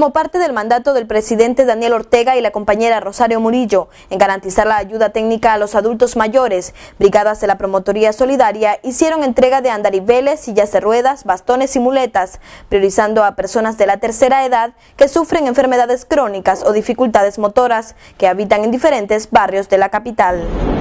como parte del mandato del presidente Daniel Ortega y la compañera Rosario Murillo en garantizar la ayuda técnica a los adultos mayores. Brigadas de la Promotoría Solidaria hicieron entrega de andariveles, sillas de ruedas, bastones y muletas, priorizando a personas de la tercera edad que sufren enfermedades crónicas o dificultades motoras que habitan en diferentes barrios de la capital.